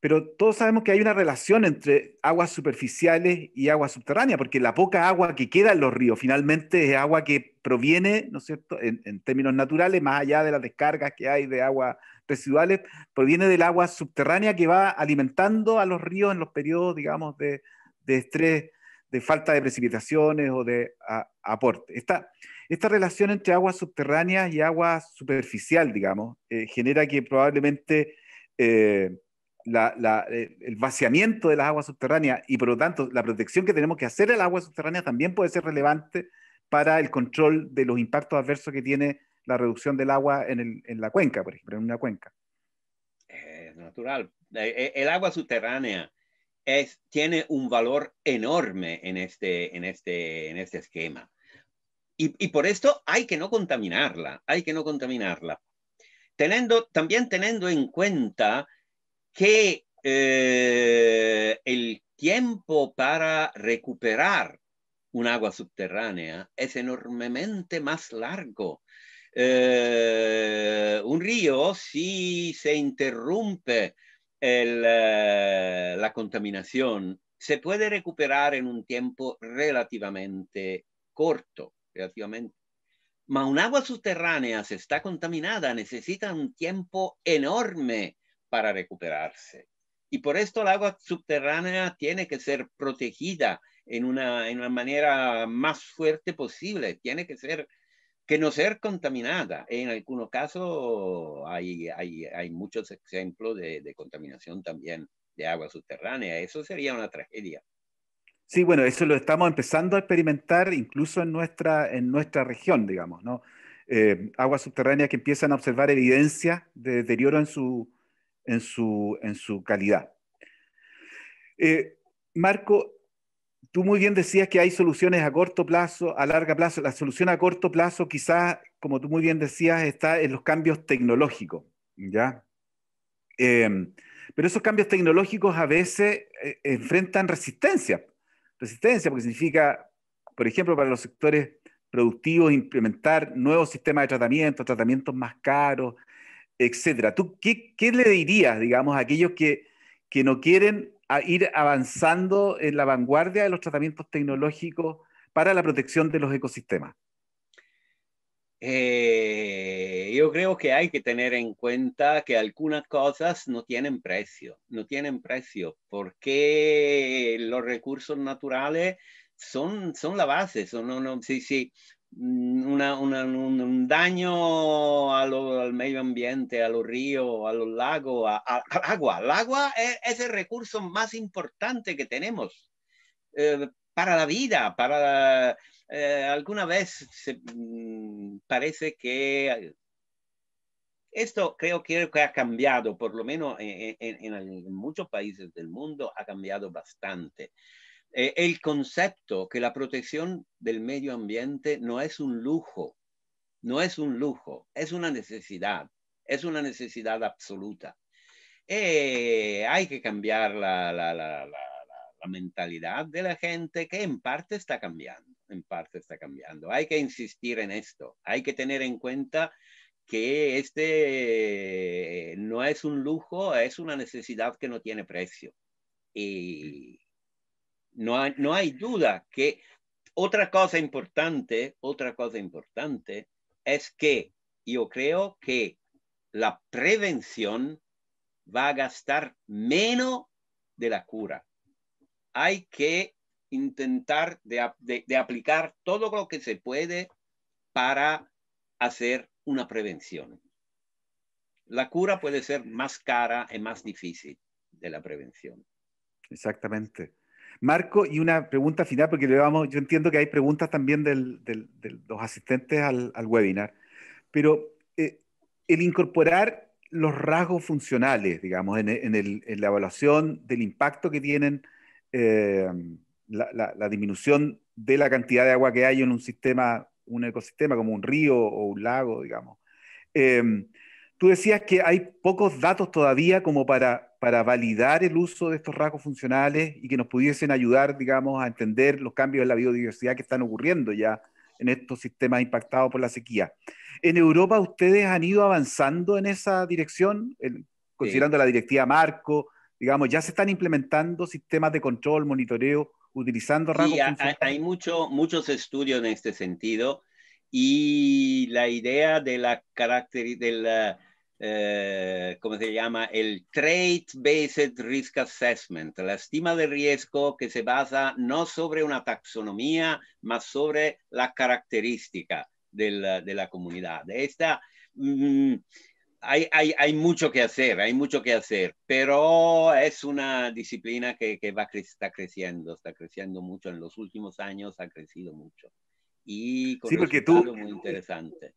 Pero todos sabemos que hay una relación entre aguas superficiales y aguas subterráneas, porque la poca agua que queda en los ríos finalmente es agua que proviene, ¿no es cierto?, en, en términos naturales, más allá de las descargas que hay de agua residuales proviene pues del agua subterránea que va alimentando a los ríos en los periodos, digamos, de, estrés, de falta de precipitaciones o de aporte. Esta, esta relación entre aguas subterránea y agua superficial, digamos, eh, genera que probablemente eh, eh, el vaciamiento de las aguas subterráneas y por lo tanto la protección que tenemos que hacer al agua subterránea también puede ser relevante para el control de los impactos adversos que tiene la reducción del agua en, la cuenca, por ejemplo, en una cuenca. Es natural. Eh, eh, el agua subterránea es, tiene un valor enorme en este, en este, en este esquema. Y, por esto hay que no contaminarla, hay que no contaminarla. Teniendo, también teniendo en cuenta que eh, el tiempo para recuperar un agua subterránea es enormemente más largo eh, un río, si se interrumpe eh, la contaminación, se puede recuperar en un tiempo relativamente corto, relativamente. Ma un agua subterránea se está contaminada, necesita un tiempo enorme para recuperarse. Y por esto el agua subterránea tiene que ser protegida en una, en una manera más fuerte posible, tiene que ser que no ser contaminada. En algunos casos hay, hay, muchos ejemplos de, contaminación también de agua subterránea. Eso sería una tragedia. Sí, bueno, eso lo estamos empezando a experimentar incluso en nuestra, en nuestra región, digamos, ¿no? Eh, aguas subterráneas que empiezan a observar evidencia de deterioro en su, en su, en su calidad. Eh, Marco, tú muy bien decías que hay soluciones a corto plazo, a largo plazo. La solución a corto plazo quizás, como tú muy bien decías, está en los cambios tecnológicos, ¿ya? Em, pero esos cambios tecnológicos a veces eh, enfrentan resistencia. Resistencia, porque significa, por ejemplo, para los sectores productivos, implementar nuevos sistemas de tratamiento, tratamientos más caros, etcétera. ¿Tú qué, le dirías, digamos, a aquellos que, que no quieren a ir avanzando en la vanguardia de los tratamientos tecnológicos para la protección de los ecosistemas? Eh, yo creo que hay que tener en cuenta que algunas cosas no tienen precio, no tienen precio, porque los recursos naturales son, son la base, son, no, no, sí Mm, un, daño al medio ambiente, a los ríos, a los lagos, a, al agua. El agua e, es, el recurso más importante que tenemos eh, para la vida, para... Eh, alguna vez mm, parece que esto creo que ha cambiado, por lo menos en muchos países del mundo ha cambiado bastante. Eh, el concepto que la protección del medio ambiente no es un lujo, no es un lujo, es una necesidad, es una necesidad absoluta. Eh, hay que cambiar la, la mentalidad de la gente que en parte está cambiando, en parte está cambiando. Hay que insistir en esto, hay que tener en cuenta que este eh, no es un lujo, es una necesidad que no tiene precio. Y no hay, duda que otra cosa importante, otra cosa importante es que yo creo que la prevención va a gastar menos de la cura. Hay que intentar de, aplicar todo lo que se puede para hacer una prevención. La cura puede ser más cara y más difícil de la prevención. Exactamente. Marco, y una pregunta final, porque yo entiendo que hay preguntas también de los asistentes al, webinar, pero eh, el incorporar los rasgos funcionales, digamos, en, la evaluación del impacto que tienen eh, la, disminución de la cantidad de agua que hay en un sistema, un ecosistema como un río o un lago, digamos. Eh, tú decías que hay pocos datos todavía como para para validar el uso de estos rasgos funcionales y que nos pudiesen ayudar, digamos, a entender los cambios en la biodiversidad que están ocurriendo ya en estos sistemas impactados por la sequía. ¿En Europa ustedes han ido avanzando en esa dirección, considerando la directiva Marco? Digamos, ya se están implementando sistemas de control, monitoreo, utilizando rasgos sí, Hay mucho, muchos estudios en este sentido y la idea de la, característica, eh, ¿cómo se llama? El trade based Risk Assessment, la estima de riesgo que se basa no sobre una taxonomía, más sobre la característica de la, de comunidad. Esta, mm, hay, mucho que hacer, hay mucho que hacer, pero es una disciplina que, va, está creciendo, está creciendo mucho en los últimos años, ha crecido mucho. Y sí, porque tú, muy eh, interesante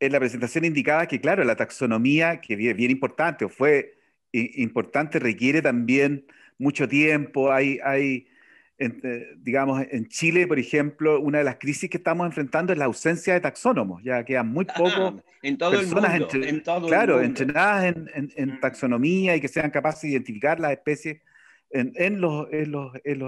en la presentación indicaba que, claro, la taxonomía, que es bien importante, o fue importante, requiere también mucho tiempo. Hay, hay eh, digamos, en Chile, por ejemplo, una de las crisis que estamos enfrentando es la ausencia de taxónomos. Ya que hay muy ah, pocos personas entrenadas en, mm. taxonomía y que sean capaces de identificar las especies en, los,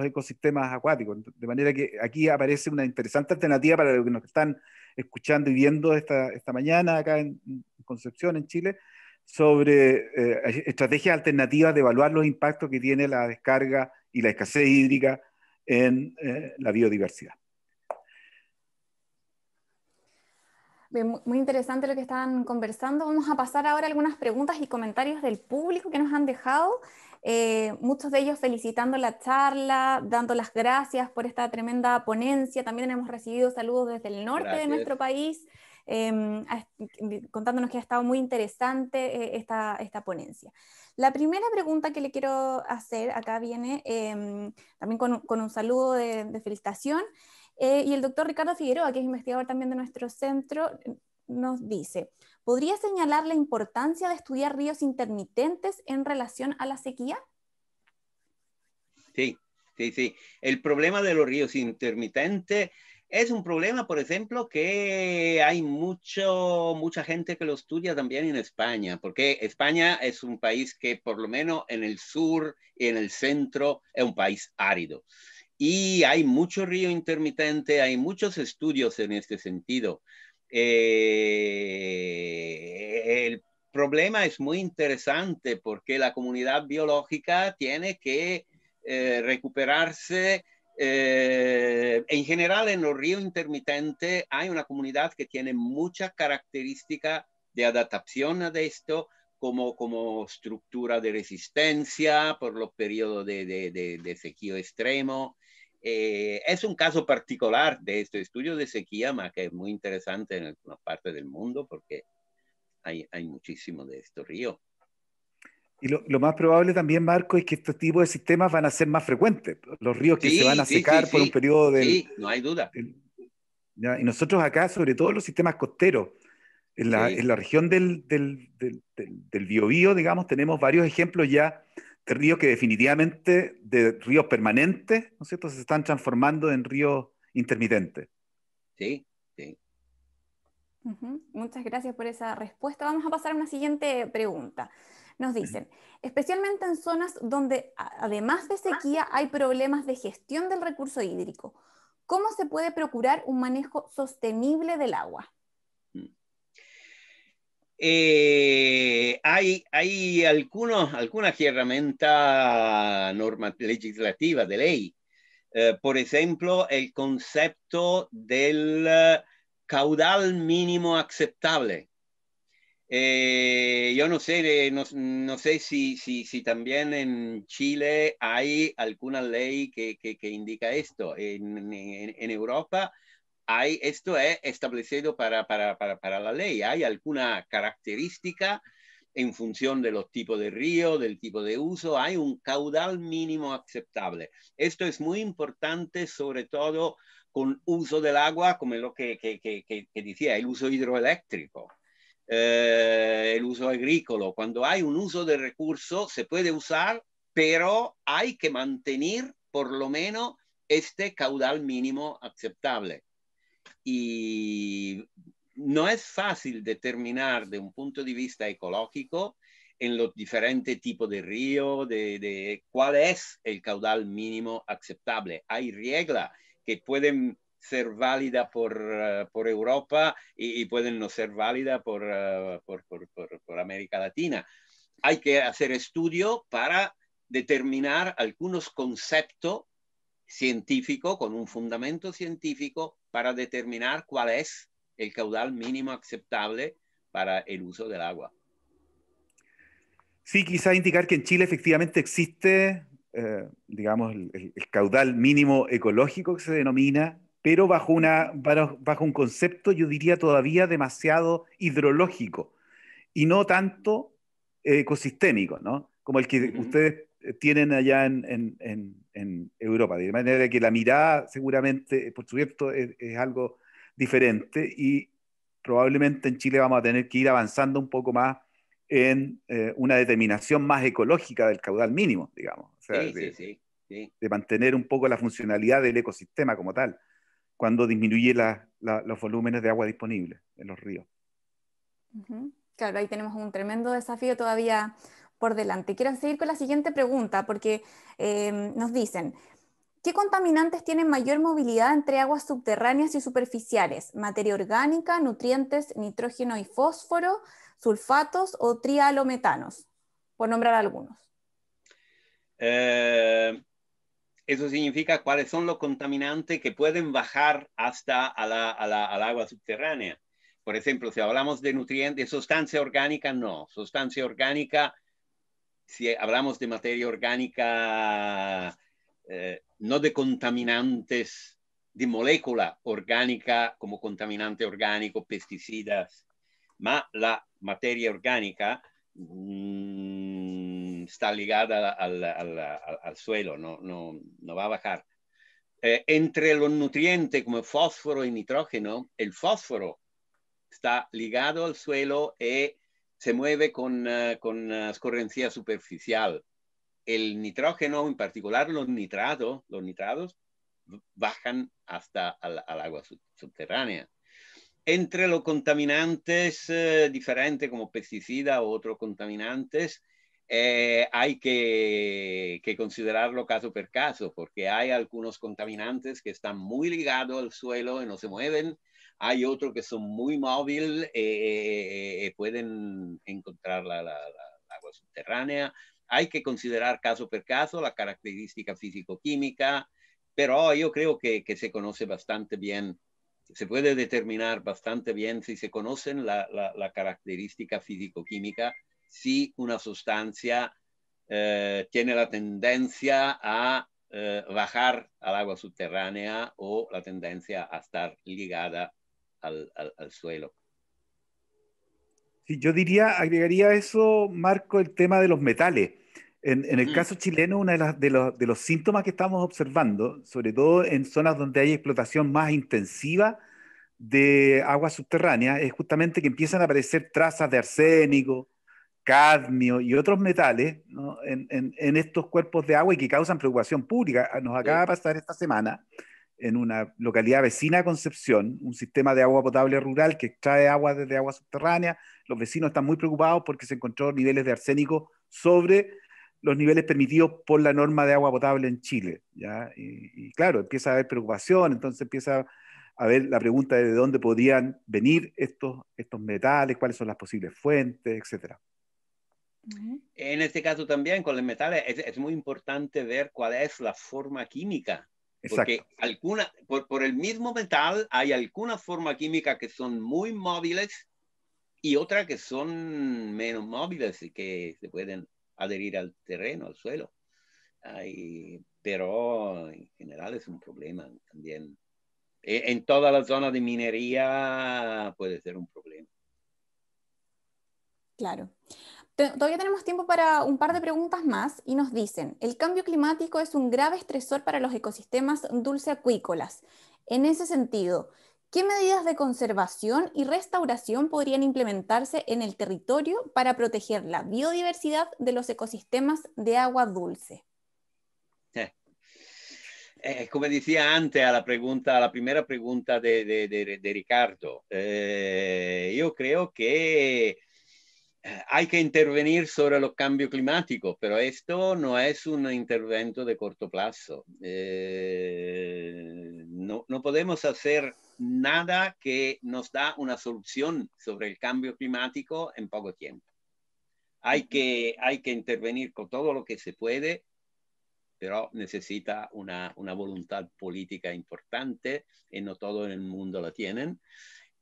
ecosistemas acuáticos. De manera que aquí aparece una interesante alternativa para los que nos están escuchando y viendo esta, mañana acá en Concepción, en Chile, sobre eh, estrategias alternativas de evaluar los impactos que tiene la descarga y la escasez hídrica en eh, la biodiversidad. muy interesante lo que están conversando. Vamos a pasar ahora a algunas preguntas y comentarios del público que nos han dejado. Eh, muchos de ellos felicitando la charla, dando las gracias por esta tremenda ponencia. También hemos recibido saludos desde el norte de nuestro país, em, contándonos que ha estado muy interesante eh, esta, ponencia. La primera pregunta que le quiero hacer, acá viene em, también con, un saludo de, de felicitación, eh, y el doctor Ricardo Figueroa, que es investigador también de nuestro centro, nos dice, ¿Podría señalar la importancia de estudiar ríos intermitentes en relación a la sequía? Sí, sí, sí. El problema de los ríos intermitentes es un problema, por ejemplo, que hay mucho, mucha gente que lo estudia también en España, porque España es un país que por lo menos en el sur y en el centro es un país árido. Y hay mucho río intermitente, hay muchos estudios en este sentido. Eh, el problema es muy interesante porque la comunidad biológica tiene que eh, recuperarse. Eh, en general, en los ríos intermitentes hay una comunidad que tiene mucha característica de adaptación a esto, como, como estructura de resistencia por los periodos de, de, de sequía extremo, eh, es un caso particular de este estudio de más que es muy interesante en algunas partes del mundo porque hay, hay muchísimo de estos ríos. Y lo, lo, más probable también, Marco, es que estos tipos de sistemas van a ser más frecuentes. Los ríos que se van a secar por un periodo de... Sí, no hay duda. y nosotros acá, sobre todo los sistemas costeros, en la, en la región del, del, del, del, del Biobío, digamos, tenemos varios ejemplos ya este ríos que definitivamente de ríos permanente, ¿no es cierto?, se están transformando en río intermitente. Sí, sí. Muchas gracias por esa respuesta. Vamos a pasar a una siguiente pregunta. Nos dicen, especialmente en zonas donde además de sequía hay problemas de gestión del recurso hídrico, ¿cómo se puede procurar un manejo sostenible del agua? Eh, hay, algunas herramientas legislativas de ley. Eh, por ejemplo, el concepto del eh, caudal mínimo aceptable. yo no sé, no, sé si, también en Chile hay alguna ley que, que, indica esto. en Europa esto es establecido para, la ley, hay alguna característica en función de los tipos de río, del tipo de uso, hay un caudal mínimo aceptable. Esto es muy importante, sobre todo con uso del agua, como lo que, decía, el uso hidroeléctrico, eh, el uso agrícola. Cuando hay un uso de recurso se puede usar, pero hay que mantener por lo menos este caudal mínimo aceptable y no es fácil determinar de un punto de vista ecológico en los diferentes tipos de río, de, cuál es el caudal mínimo aceptable. Hay reglas que pueden ser válida por, eh, por Europa y, pueden no ser válida eh, por, por, por, América Latina. Hay que hacer estudio para determinar algunos conceptos científicos, con un fundamento científico, para determinar cuál es el caudal mínimo aceptable para el uso del agua. Sí, quizás indicar que en Chile efectivamente existe, eh, digamos, el, caudal mínimo ecológico que se denomina, pero bajo, una, bajo un concepto, yo diría, todavía demasiado hidrológico y no tanto eh, ecosistémico, ¿no? Como el que ustedes eh, tienen allá en, en, en, Europa. De manera que la mirada seguramente, eh, por supuesto, es, algo diferente y probablemente en Chile vamos a tener que ir avanzando un poco más en eh, una determinación más ecológica del caudal mínimo, digamos, sí, de, sí, de, mantener un poco la funcionalidad del ecosistema como tal, cuando disminuye los volúmenes de agua disponibles en los ríos. Claro, ahí tenemos un tremendo desafío todavía por delante. Quiero seguir con la siguiente pregunta porque eh, nos dicen, ¿qué contaminantes tienen mayor movilidad entre aguas subterráneas y superficiales? ¿Materia orgánica, nutrientes, nitrógeno y fósforo, sulfatos o trialometanos? Por nombrar algunos. Eh, eso significa cuáles son los contaminantes que pueden bajar hasta al agua subterránea. Por ejemplo, si hablamos de nutrientes, de sustancia orgánica, no. Sustancia orgánica si hablamos de materia orgánica, eh, no de contaminantes, de molécula orgánica como contaminante orgánico, pesticidas, ma la materia orgánica mm, está ligada al, suelo, no, no, va a bajar. Eh, entre los nutrientes como fósforo y nitrógeno, el fósforo está ligado al suelo y e se mueve con, ah, con superficial. El nitrógeno, en particular los nitratos, los nitrados, bajan hasta al, agua subterránea. Entre los contaminantes eh, diferentes como pesticida u otros contaminantes, eh, hay que, que, considerarlo caso por caso, porque hay algunos contaminantes que están muy ligados al suelo y no se mueven, hay otros que son muy móviles, eh, eh, eh pueden encontrar la, agua subterránea. Hay que considerar caso por caso la característica físico-química, pero yo creo que, se conoce bastante bien, se puede determinar bastante bien si se conocen la, característica físico-química, si una sustancia eh, tiene la tendencia a bajar al agua subterránea o la tendencia a estar ligada al, suelo. yo diría, agregaría eso, Marco, el tema de los metales. En, el mm. caso chileno, uno de, de, los, síntomas que estamos observando, sobre todo en zonas donde hay explotación más intensiva de aguas subterráneas, es justamente que empiezan a aparecer trazas de arsénico, cadmio y otros metales en, estos cuerpos de agua y que causan preocupación pública. Nos acaba de pasar esta semana en una localidad vecina a Concepción, un sistema de agua potable rural que extrae agua desde agua subterránea. Los vecinos están muy preocupados porque se encontró niveles de arsénico sobre los niveles permitidos por la norma de agua potable en Chile. Y, claro, empieza a haber preocupación, entonces empieza a haber la pregunta de dónde podrían venir estos, estos metales, cuáles son las posibles fuentes, etc. En este caso también con los metales es, muy importante ver cuál es la forma química porque alguna, por, por, el mismo metal hay algunas formas químicas que son muy móviles y otras que son menos móviles y que se pueden adherir al terreno, al suelo. pero en general es un problema también. E, en toda la zona de minería puede ser un problema. Claro. Todavía tenemos tiempo para un par de preguntas más y nos dicen, el cambio climático es un grave estresor para los ecosistemas dulceacuícolas. En ese sentido, ¿qué medidas de conservación y restauración podrían implementarse en el territorio para proteger la biodiversidad de los ecosistemas de agua dulce? Eh, eh, como decía antes a la pregunta, a la primera pregunta de, Ricardo, eh, yo creo que hay que intervenir sobre los cambios climáticos, pero esto no es un intervento de corto plazo. Eh, no, podemos hacer nada que nos da una solución sobre el cambio climático en poco tiempo. Hay que, intervenir con todo lo que se puede, pero necesita una, una voluntad política importante y no todo el mundo la tienen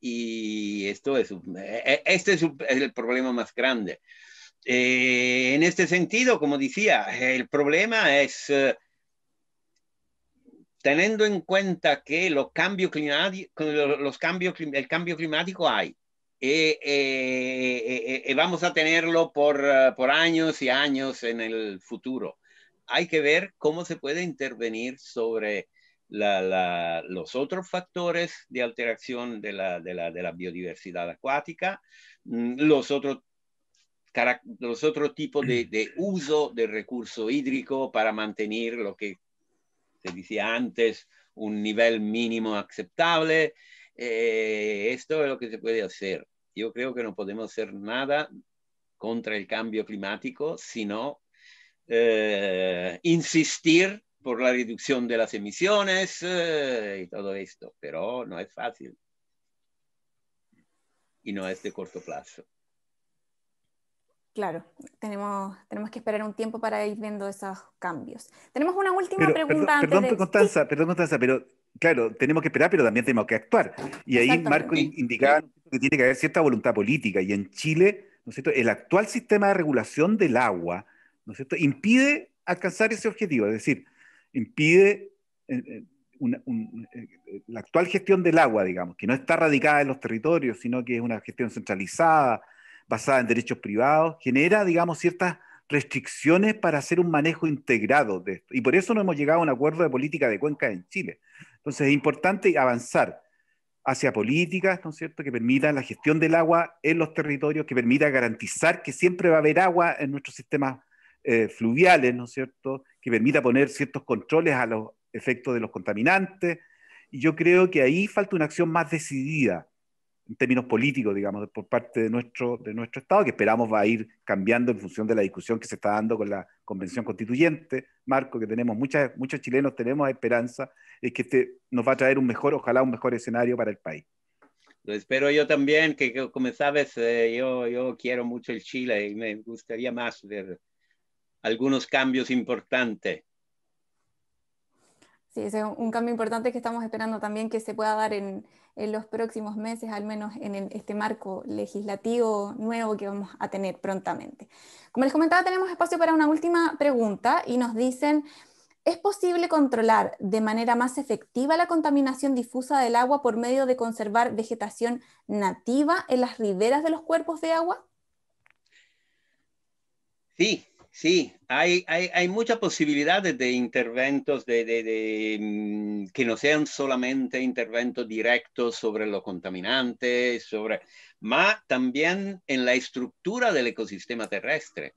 y esto es, eh, eh, este es el problema más grande. Eh, en este sentido, como decía, el problema es teniendo en cuenta que los cambios los el cambio climático hay. Y vamos a tenerlo por, por años y años en el futuro. Hay que ver cómo se puede intervenir sobre los otros factores de alteración de la, biodiversidad acuática, mm, los otros los otros tipos de, mm. uso del recurso hídrico para mantener lo que se decía antes, un nivel mínimo aceptable. Eh, esto es lo que se puede hacer. Yo creo que no podemos hacer nada contra el cambio climático, sino eh, insistir por la reducción de las emisiones eh, y todo esto, pero no es fácil. Y no es de corto plazo. Claro, tenemos, tenemos que esperar un tiempo para ir viendo esos cambios. Tenemos una última pregunta. Perdón, Constanza, perdón, Constanza, pero claro, tenemos que esperar, pero también tenemos que actuar. Y ahí Marco indicaba que tiene que haber cierta voluntad política. Y en Chile, ¿no es El actual sistema de regulación del agua, ¿no es Impide alcanzar ese objetivo. Es decir, impide eh, eh, eh, la actual gestión del agua, digamos, que no está radicada en los territorios, sino que es una gestión centralizada, basada en derechos privados, genera, digamos, ciertas restricciones para hacer un manejo integrado de esto. Y por eso no hemos llegado a un acuerdo de política de cuenca en Chile. Entonces es importante avanzar hacia políticas, ¿no es cierto?, que permitan la gestión del agua en los territorios, que permita garantizar que siempre va a haber agua en nuestros sistemas fluviales, ¿no es cierto?, que permita poner ciertos controles a los efectos de los contaminantes. Y yo creo que ahí falta una acción más decidida en términos políticos, digamos, por parte de nuestro, de nuestro Estado, que esperamos va a ir cambiando en función de la discusión que se está dando con la Convención Constituyente, Marco, que tenemos, muchos muchos chilenos tenemos esperanza, es que este nos va a traer un mejor, ojalá un mejor escenario para el país. Lo espero yo también, que, como sabes, eh, yo, yo quiero mucho el Chile y me gustaría más ver algunos cambios importantes. Sí, es un cambio importante que estamos esperando también que se pueda dar en, los próximos meses, al menos en este marco legislativo nuevo que vamos a tener prontamente. Como les comentaba, tenemos espacio para una última pregunta y nos dicen, ¿es posible controlar de manera más efectiva la contaminación difusa del agua por medio de conservar vegetación nativa en las riberas de los cuerpos de agua? Sí, Sí, hay, muchas posibilidades de interventos mm, que no sean solamente interventos directos sobre los contaminantes, sobre, también en la estructura del ecosistema terrestre.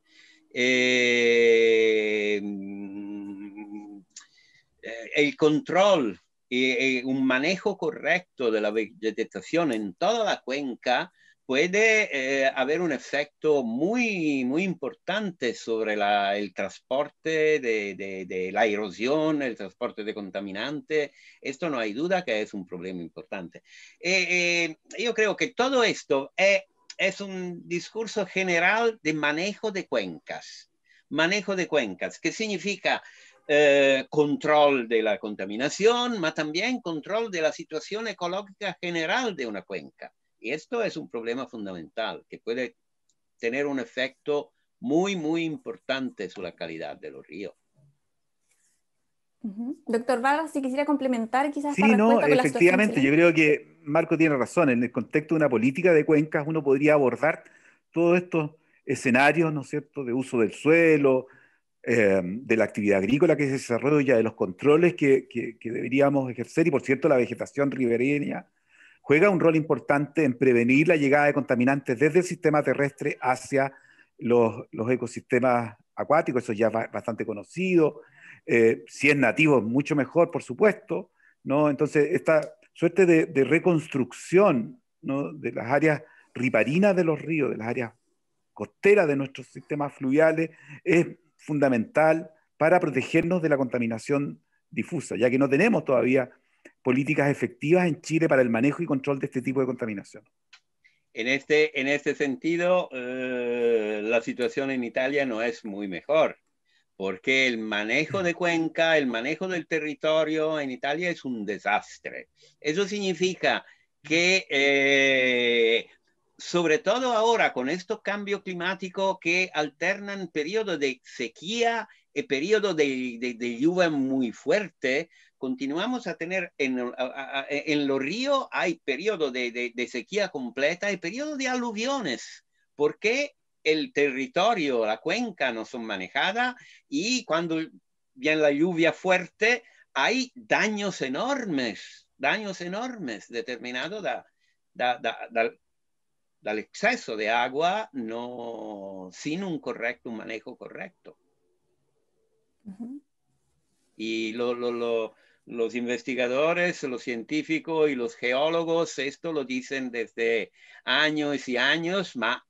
Eh, mm, eh, el control y eh, un manejo correcto de la vegetación en toda la cuenca puede eh, haber un efecto muy, muy importante sobre el transporte de, la erosión, el transporte de contaminantes. Esto no hay duda que es un problema importante. Eh, eh, yo creo que todo esto es, un discurso general de manejo de cuencas. Manejo de cuencas, que significa control de la contaminación, pero también control de la situación ecológica general de una cuenca. Y esto es un problema fundamental que puede tener un efecto muy, muy importante sobre la calidad de los ríos. Doctor Vargas, si quisiera complementar quizás. Sí, no, efectivamente, yo creo que Marco tiene razón. En el contexto de una política de cuencas, uno podría abordar todos estos escenarios, ¿no es cierto?, de uso del suelo, eh, de la actividad agrícola que se desarrolla, de los controles que, que, que, deberíamos ejercer y, por cierto, la vegetación ribereña juega un rol importante en prevenir la llegada de contaminantes desde el sistema terrestre hacia los, ecosistemas acuáticos, eso ya es bastante conocido. Eh, si es nativo, mucho mejor, por supuesto. ¿no? Entonces, esta suerte de, reconstrucción de las áreas riparinas de los ríos, de las áreas costeras de nuestros sistemas fluviales, es fundamental para protegernos de la contaminación difusa, ya que no tenemos todavía políticas efectivas en Chile para el manejo y control de este tipo de contaminación. En este, en este sentido, eh, la situación en Italia no es muy mejor, porque el manejo de cuenca, el manejo del territorio en Italia es un desastre. Eso significa que, eh, sobre todo ahora con estos cambios climático que alternan periodo de sequía y periodo de, de, de lluvia muy fuerte, continuamos a tener en, en los ríos, hay periodo de, de, sequía completa, y periodo de aluviones, porque el territorio, la cuenca no son manejadas y cuando viene la lluvia fuerte hay daños enormes, daños enormes determinados da del exceso de agua no, sin un correcto, un manejo correcto. Y lo, lo los investigadores, los científicos y los geólogos, esto lo dicen desde años y años, ma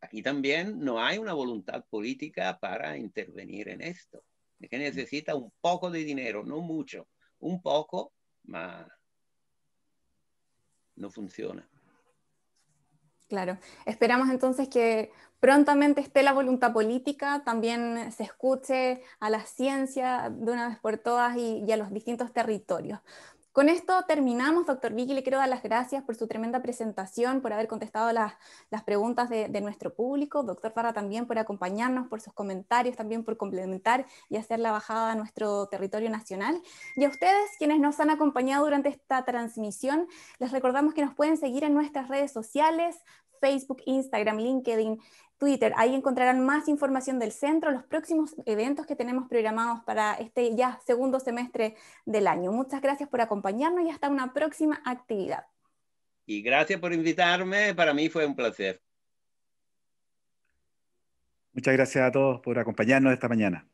aquí también no hay una voluntad política para intervenir en esto. Es que necesita un poco de dinero, no mucho, un poco, ma no funciona. Claro. Esperamos entonces que prontamente esté la voluntad política, también se escuche a la ciencia de una vez por todas y, a los distintos territorios. Con esto terminamos, doctor Vicky. Le quiero dar las gracias por su tremenda presentación, por haber contestado las, preguntas de, nuestro público. Doctor Farra también por acompañarnos, por sus comentarios, también por complementar y hacer la bajada a nuestro territorio nacional. Y a ustedes, quienes nos han acompañado durante esta transmisión, les recordamos que nos pueden seguir en nuestras redes sociales, Facebook, Instagram, LinkedIn, Twitter. Ahí encontrarán más información del centro, los próximos eventos que tenemos programados para este ya segundo semestre del año. Muchas gracias por acompañarnos y hasta una próxima actividad. Y gracias por invitarme, para mí fue un placer. Muchas gracias a todos por acompañarnos esta mañana.